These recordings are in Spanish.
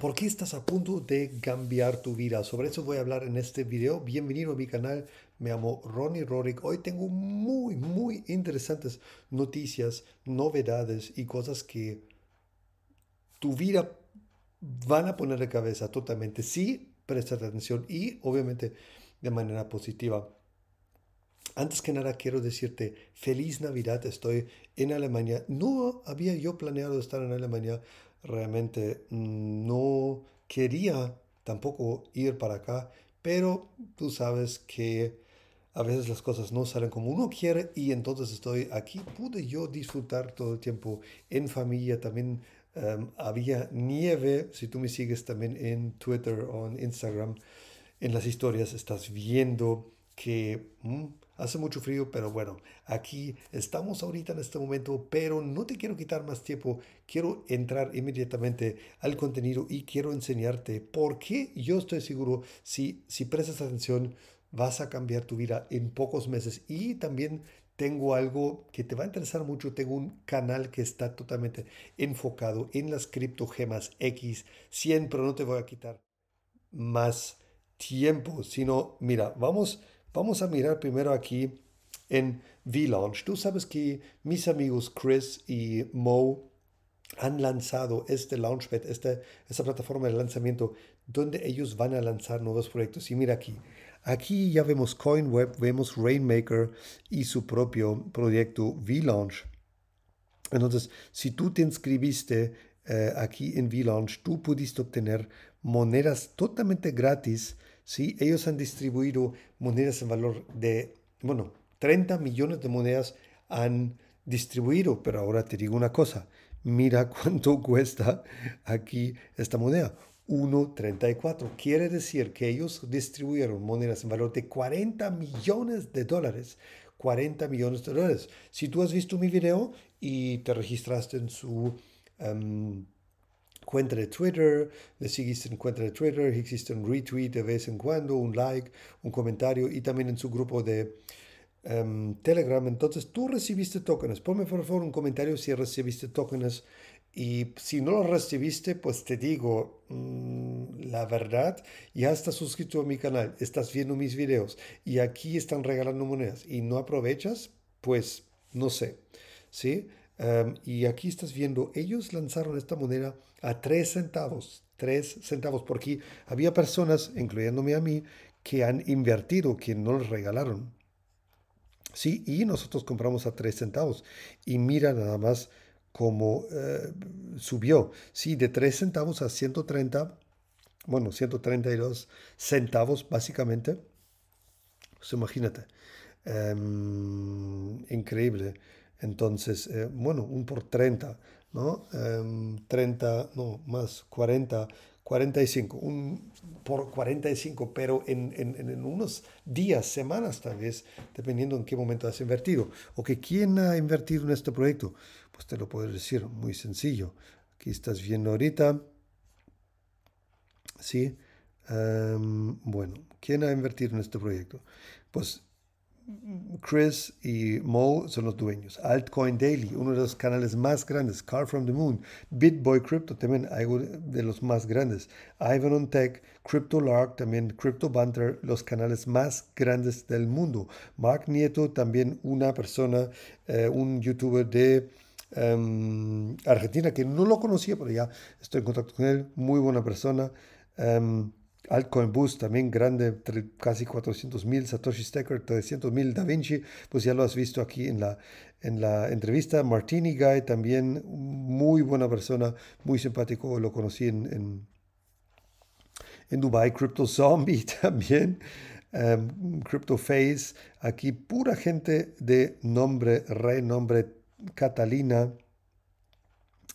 ¿Por qué estás a punto de cambiar tu vida? Sobre eso voy a hablar en este video. Bienvenido a mi canal. Me llamo Ronnie Rorick. Hoy tengo muy, muy interesantes noticias, novedades y cosas que tu vida van a poner de cabeza totalmente. Sí, presta atención y obviamente de manera positiva. Antes que nada quiero decirte feliz Navidad, estoy en Alemania. No había yo planeado estar en Alemania realmente mm, no quería tampoco ir para acá, pero tú sabes que a veces las cosas no salen como uno quiere y entonces estoy aquí. Pude yo disfrutar todo el tiempo en familia, también em, había nieve, si tú me sigues también en Twitter o en Instagram, en las historias estás viendo que... Mm, Hace mucho frío, pero bueno, aquí estamos ahorita en este momento, pero no te quiero quitar más tiempo. Quiero entrar inmediatamente al contenido y quiero enseñarte por qué yo estoy seguro si, si prestas atención vas a cambiar tu vida en pocos meses y también tengo algo que te va a interesar mucho. Tengo un canal que está totalmente enfocado en las criptogemas X100, pero no te voy a quitar más tiempo, sino, mira, vamos Vamos a mirar primero aquí en VLaunch. Tú sabes que mis amigos Chris y Mo han lanzado este Launchpad, esta, esta plataforma de lanzamiento, donde ellos van a lanzar nuevos proyectos. Y mira aquí, aquí ya vemos CoinWeb, vemos Rainmaker y su propio proyecto VLaunch. Entonces, si tú te inscribiste eh, aquí en VLaunch, tú pudiste obtener monedas totalmente gratis ¿sí? Ellos han distribuido monedas en valor de, bueno, 30 millones de monedas han distribuido, pero ahora te digo una cosa, mira cuánto cuesta aquí esta moneda. 1.34. Quiere decir que ellos distribuyeron monedas en valor de 40 millones de dólares. 40 millones de dólares. Si tú has visto mi video y te registraste en su em, cuenta de Twitter, le sigues en cuenta de Twitter, hiciste un retweet de vez en cuando, un like, un comentario y también en su grupo de em, Telegram. Entonces tú recibiste tokens. Ponme por favor un comentario si recibiste tokens y si no lo recibiste, pues te digo mm, la verdad, ya estás suscrito a mi canal, estás viendo mis videos y aquí están regalando monedas y no aprovechas, pues no sé. ¿Sí? y aquí estás viendo, ellos lanzaron esta moneda a 3 centavos, 3 centavos, porque había personas, incluyéndome a mí, que han invertido, que no les regalaron. Sí, y nosotros compramos a 3 centavos. Y mira nada más cómo eh, subió. Sí, de 3 centavos a 130, bueno, 132 centavos básicamente. Pues imagínate. Em, increíble. Entonces, eh, bueno, un por 30, ¿no? Eh, em, 30, no, más 40, 45, un por 45, pero en, en, en, unos días, semanas tal vez, dependiendo en qué momento has invertido. O que quién ha invertido en este proyecto, pues te lo puedo decir, muy sencillo. Aquí estás viendo ahorita, ¿sí? Em, bueno, ¿quién ha invertido en este proyecto? Pues Chris y Mo son los dueños. Altcoin Daily, uno de los canales más grandes. Car from the Moon, BitBoy Crypto, también algo de los más grandes. Ivan on Tech, CryptoLark, también Crypto Banter, los canales más grandes del mundo. Mark Nieto, también una persona, eh, un youtuber de em, Argentina que no lo conocía, pero ya estoy en contacto con él. Muy buena persona. Em, Altcoin Boost también grande, casi 400 mil, Satoshi Stecker 300.000. Da Vinci, pues ya lo has visto aquí en la, en la entrevista. Martini Guy también, muy buena persona, muy simpático, lo conocí en, en, Dubai. Crypto Zombie también, em, Crypto Face, aquí pura gente de nombre, renombre, Catalina.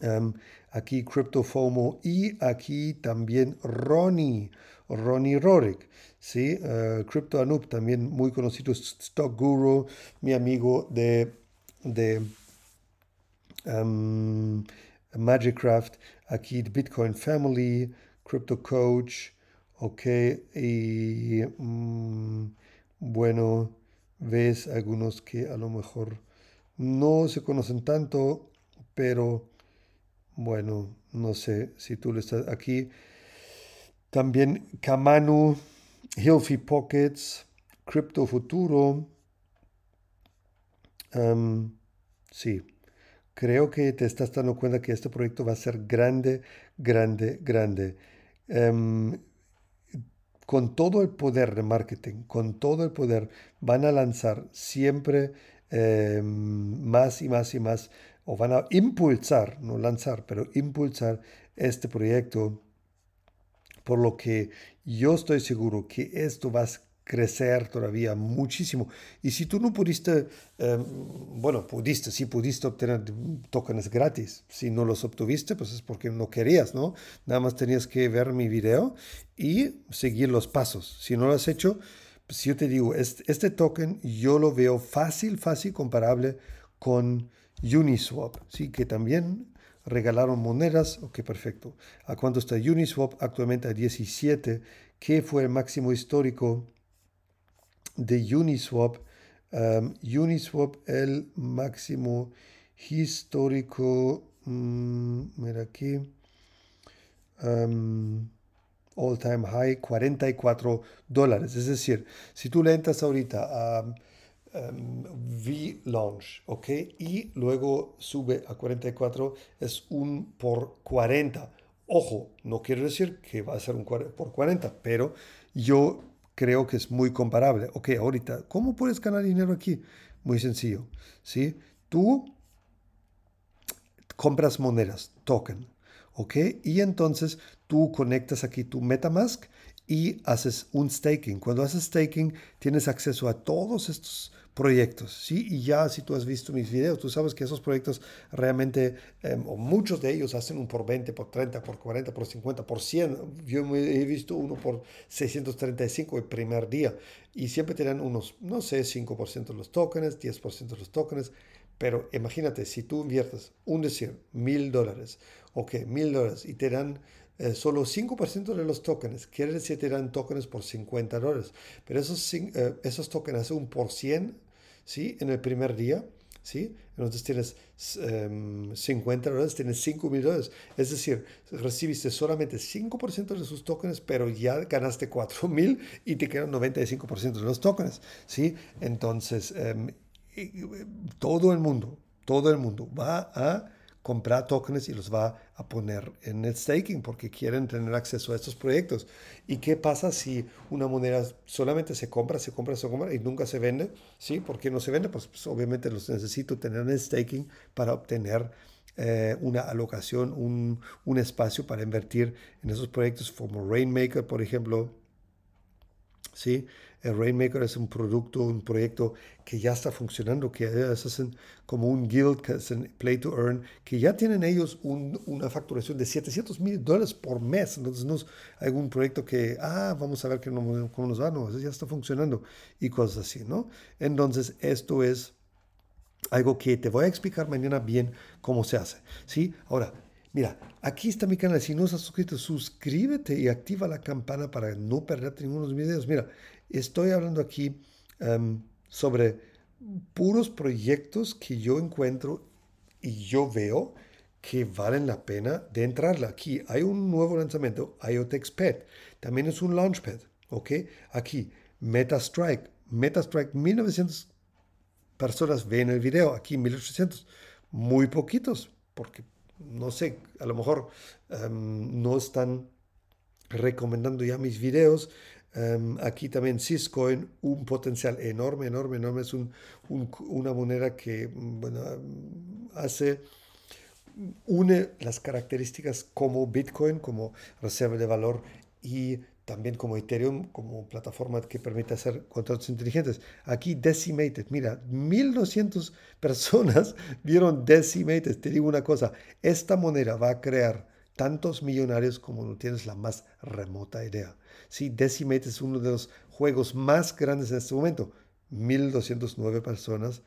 Em, aquí Crypto FOMO y aquí también Ronnie. Ronnie Rorick, ¿sí? Eh, Crypto Anub, también muy conocido Stock Guru, mi amigo de, de em, Magicraft, aquí Bitcoin Family, Crypto Coach, ok, y mm, bueno, ves algunos que a lo mejor no se conocen tanto, pero bueno, no sé si tú le estás aquí. También Kamanu, Healthy Pockets, Crypto Futuro. sí, creo que te estás dando cuenta que este proyecto va a ser grande, grande, grande. con todo el poder de marketing, con todo el poder, van a lanzar siempre em, más y más y más, o van a impulsar, no lanzar, pero impulsar este proyecto por lo que yo estoy seguro que esto va a crecer todavía muchísimo. Y si tú no pudiste, em, bueno, pudiste, si pudiste obtener tokens gratis. Si no los obtuviste, pues es porque no querías, ¿no? Nada más tenías que ver mi video y seguir los pasos. Si no lo has hecho, si pues yo te digo, este, este token yo lo veo fácil, fácil comparable con Uniswap, sí, que también regalaron monedas, ok, perfecto. ¿A cuánto está Uniswap? Actualmente a 17, ¿Qué fue el máximo histórico de Uniswap. Uniswap, el máximo histórico, mm, mira aquí, all time high, 44 dólares. Es decir, si tú le entras ahorita a Em, V-Launch, ¿ok? Y luego sube a 44, es un por 40. Ojo, no quiero decir que va a ser un por 40, pero yo creo que es muy comparable. Ok, ahorita, ¿cómo puedes ganar dinero aquí? Muy sencillo, ¿sí? Tú compras monedas, token, ¿ok? Y entonces tú conectas aquí tu MetaMask y haces un staking. Cuando haces staking, tienes acceso a todos estos proyectos, ¿sí? Y ya si tú has visto mis videos, tú sabes que esos proyectos realmente, em, o muchos de ellos hacen un por 20, por 30, por 40, por 50, por 100. Yo he visto uno por 635 el primer día y siempre te dan unos, no sé, 5% de los tokens, 10% de los tokens. Pero imagínate, si tú inviertes, un decir, mil dólares, que mil dólares, y te dan eh, solo 5% de los tokens, quiere decir que te tokens por 50 dólares, pero esos, eh, esos tokens hacen un por 100 ¿sí? en el primer día. ¿Sí? Entonces tienes 50 em, dólares, tienes 5 mil dólares. Es decir, recibiste solamente 5% de sus tokens, pero ya ganaste 4 mil y te quedan 95% de los tokens, ¿sí? Entonces, em, todo el mundo, todo el mundo va a comprar tokens y los va a poner en el staking porque quieren tener acceso a estos proyectos. ¿Y qué pasa si una moneda solamente se compra, se compra, se compra y nunca se vende? ¿Sí? ¿Por qué no se vende? Pues, pues obviamente los necesito tener en el staking para obtener eh, una alocación, un, un espacio para invertir en esos proyectos como Rainmaker, por ejemplo. ¿Sí? El Rainmaker es un producto, un proyecto que ya está funcionando, que hacen como un guild, que es Play to Earn, que ya tienen ellos una facturación de 700 mil dólares por mes. Entonces no es algún proyecto que, ah, vamos a ver cómo nos va, no, ya está funcionando y cosas así, ¿no? Entonces esto es algo que te voy a explicar mañana bien cómo se hace, ¿sí? Ahora, Mira, aquí está mi canal. Si no estás suscrito, suscríbete y activa la campana para no perderte ninguno de mis videos. Mira, Estoy hablando aquí em, sobre puros proyectos que yo encuentro y yo veo que valen la pena de entrarla. Aquí hay un nuevo lanzamiento, IoTex También es un Launchpad, ¿ok? Aquí, MetaStrike. MetaStrike, 1900 personas ven el video. Aquí, 1800. Muy poquitos, porque no sé, a lo mejor em, no están recomendando ya mis videos. Em, aquí también Syscoin, un potencial enorme, enorme, enorme. Es una moneda que mm, bueno, hace une las características como Bitcoin, como reserva de valor y también como Ethereum, como plataforma que permite hacer contratos inteligentes. Aquí Decimated, mira, 1200 personas vieron Decimated. Te digo una cosa, esta moneda va a crear tantos millonarios como no tienes la más remota idea. Sí, Decimate es uno de los juegos más grandes en este momento. 1209 personas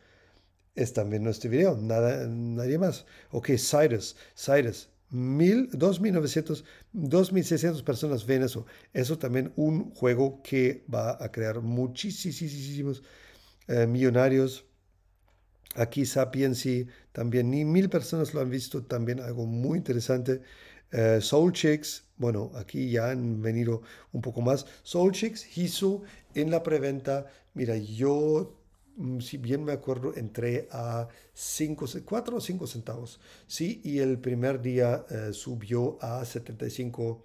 están viendo este video, nada, nadie más. Ok, Cyrus, Cyrus, 2.600 personas ven eso. Eso también un juego que va a crear muchísimos eh, millonarios. Aquí Sapiensi también, ni mil personas lo han visto, también algo muy interesante. Eh, Soul Chicks, bueno, aquí ya han venido un poco más. Soul Chicks hizo en la preventa, mira, yo, mm, si bien me acuerdo, entré a 4 o 5 centavos, ¿sí? Y el primer día eh, subió a 75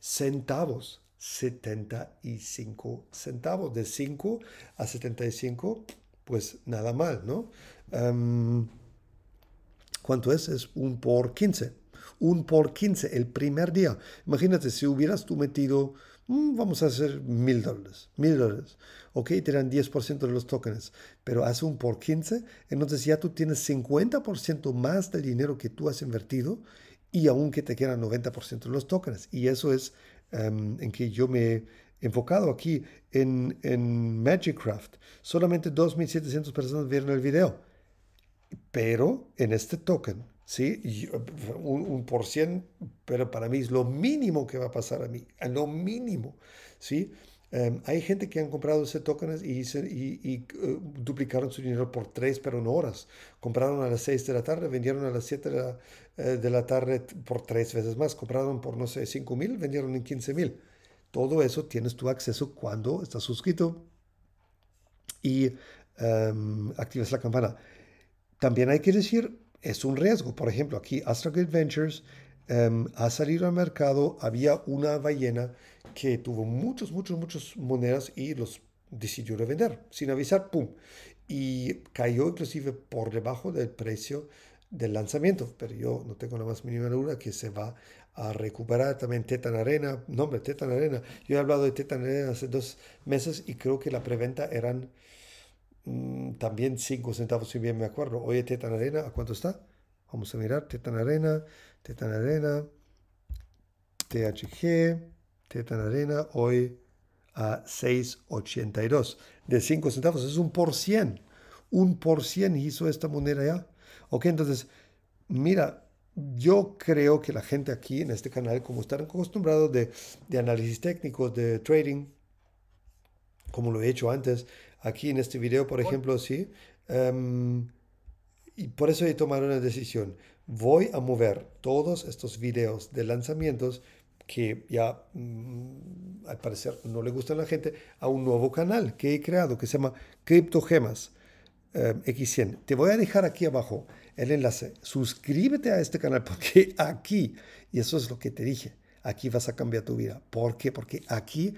centavos. 75 centavos, de 5 a 75, pues nada mal, ¿no? Em, ¿Cuánto es? Es un por 15 un por 15 el primer día. Imagínate, si hubieras tú metido, mm, vamos a hacer mil dólares, mil dólares, ok, te dan 10% de los tokens, pero hace un por 15, entonces ya tú tienes 50% más del dinero que tú has invertido y aunque te quedan 90% de los tokens. Y eso es em, en que yo me he enfocado aquí en, en Magicraft. Solamente 2.700 personas vieron el video, pero en este token ¿sí? Eh, un, por cien, pero para mí es lo mínimo que va a pasar a mí, lo mínimo, ¿sí? Em, hay gente que han comprado ese token y, y, eh, duplicaron su dinero por tres, pero no horas. Compraron a las seis de la tarde, vendieron a las siete eh, de la, tarde por tres veces más. Compraron por, no sé, cinco mil, vendieron en quince mil. Todo eso tienes tu acceso cuando estás suscrito y em, activas la campana. También hay que decir, es un riesgo. Por ejemplo, aquí Astragrid Ventures em, ha salido al mercado, había una ballena que tuvo muchos, muchos, muchos monedas y los decidió revender sin avisar, ¡pum! Y cayó inclusive por debajo del precio del lanzamiento, pero yo no tengo la más mínima duda que se va a recuperar también Tetan Arena, no Tetan Arena, yo he hablado de Tetan Arena hace dos meses y creo que la preventa eran Mm, también 5 centavos si bien me acuerdo. Oye, Tetan Arena, ¿a cuánto está? Vamos a mirar, Tetan Arena, Tetan Arena, THG, Tetan Arena, hoy a 6,82. De 5 centavos, es un por cien. Un por cien hizo esta moneda ya. Ok, entonces, mira, yo creo que la gente aquí en este canal, como están acostumbrados de, de análisis técnicos, de trading, como lo he hecho antes, Aquí en este video, por ejemplo, sí. Em, y por eso he tomado una decisión. Voy a mover todos estos videos de lanzamientos que ya mm, al parecer no le gustan a la gente, a un nuevo canal que he creado que se llama Criptogemas em, X100. Te voy a dejar aquí abajo el enlace. Suscríbete a este canal porque aquí, y eso es lo que te dije, aquí vas a cambiar tu vida. ¿Por qué? Porque aquí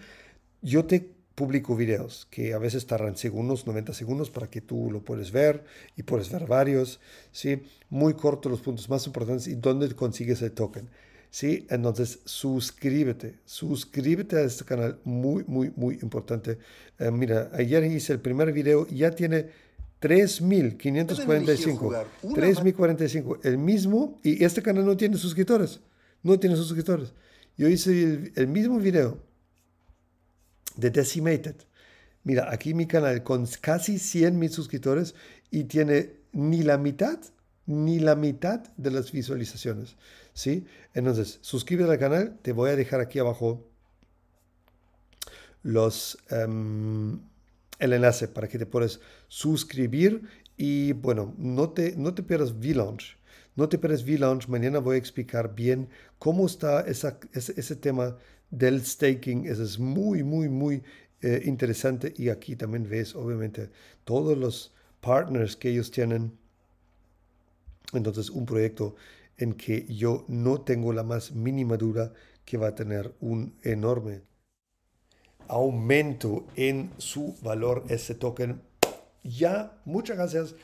yo te publico videos que a veces tardan segundos, 90 segundos, para que tú lo puedes ver y puedes ver varios, ¿sí? Muy corto los puntos más importantes y dónde consigues el token, ¿sí? Entonces, suscríbete, suscríbete a este canal, muy, muy, muy importante. Eh, mira, ayer hice el primer video, ya tiene 3.545, 3.045, el mismo, y este canal no tiene suscriptores, no tiene suscriptores. Yo hice el mismo video de Decimated. Mira, aquí mi canal con casi 100 mil suscriptores y tiene ni la mitad, ni la mitad de las visualizaciones. ¿sí? Entonces, suscríbete al canal. Te voy a dejar aquí abajo los, em, el enlace para que te puedas suscribir. Y bueno, no te, no te pierdas No te pierdas V-Launch. Mañana voy a explicar bien cómo está ese tema del staking. Eso es muy, muy, muy eh, interesante. Y aquí también ves, obviamente, todos los partners que ellos tienen. Entonces, un proyecto en que yo no tengo la más mínima duda que va a tener un enorme aumento en su valor ese token. Ya, muchas gracias.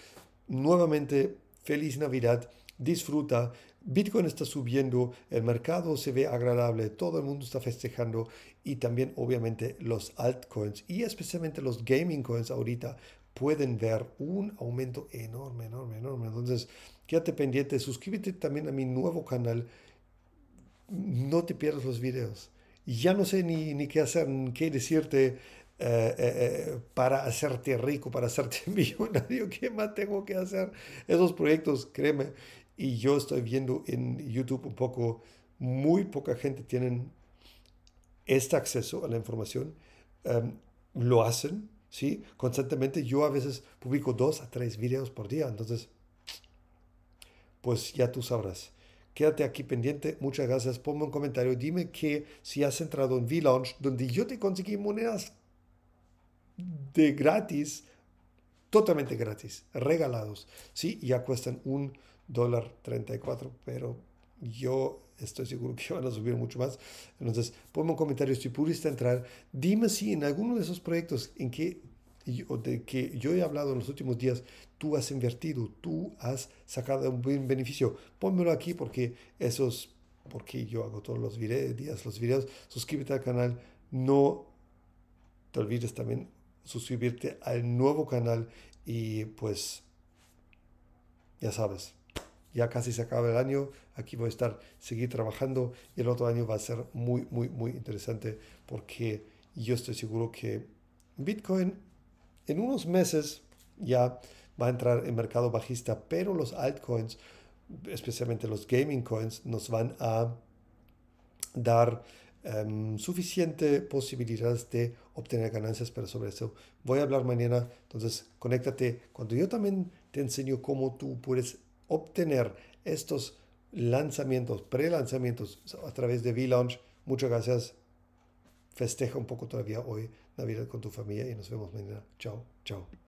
Nuevamente, feliz Navidad. Disfruta. Bitcoin está subiendo, el mercado se ve agradable, todo el mundo está festejando y también obviamente los altcoins y especialmente los gaming coins ahorita pueden ver un aumento enorme, enorme, enorme. Entonces, quédate pendiente, suscríbete también a mi nuevo canal, no te pierdas los videos. Ya no sé ni, qué hacer, ni qué decirte. Eh, eh, eh, para hacerte rico, para hacerte millonario, ¿qué más tengo que hacer? Esos proyectos, créeme, y yo estoy viendo en YouTube un poco, muy poca gente tienen este acceso a la información, em, lo hacen, ¿sí? Constantemente yo a veces publico dos a tres videos por día, entonces, pues ya tú sabrás. Quédate aquí pendiente, muchas gracias, ponme un comentario, dime que si has entrado en v-launch donde yo te conseguí monedas de gratis, totalmente gratis, regalados, ¿sí? Ya cuestan un dólar 34, pero yo estoy seguro que van a subir mucho más. Entonces, ponme un comentario si pudiste entrar. Dime si en alguno de esos proyectos en que yo, de que yo he hablado en los últimos días, tú has invertido, tú has sacado un buen beneficio. Pónmelo aquí porque esos, porque yo hago todos los días los videos. Suscríbete al canal. No te olvides también suscribirte al nuevo canal y pues ya sabes ya casi se acaba el año, aquí voy a estar, seguir trabajando y el otro año va a ser muy, muy, muy interesante porque yo estoy seguro que Bitcoin en unos meses ya va a entrar en mercado bajista, pero los altcoins, especialmente los gaming coins, nos van a dar em, suficiente posibilidades de obtener ganancias, pero sobre eso voy a hablar mañana, entonces conéctate cuando yo también te enseño cómo tú puedes obtener estos lanzamientos, pre-lanzamientos a través de V-Launch. Muchas gracias. Festeja un poco todavía hoy Navidad con tu familia y nos vemos mañana. Chao, chao.